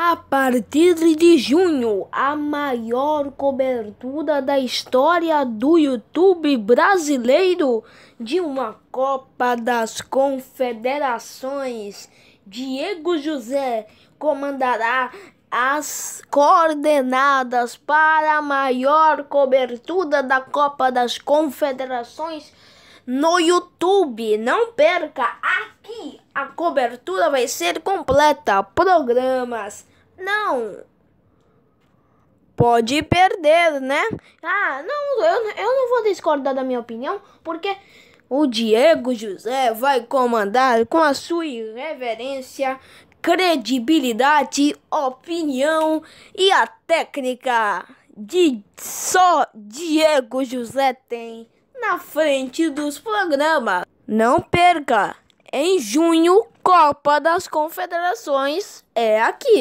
A partir de junho, a maior cobertura da história do YouTube brasileiro de uma Copa das Confederações. Diego José comandará as coordenadas para a maior cobertura da Copa das Confederações no YouTube. Não perca aqui cobertura vai ser completa. Programas. Não. Pode perder, né? Ah, não, eu, eu não vou discordar da minha opinião, porque o Diego José vai comandar com a sua irreverência, credibilidade, opinião e a técnica de só Diego José tem na frente dos programas. Não perca! Em junho, Copa das Confederações é aqui.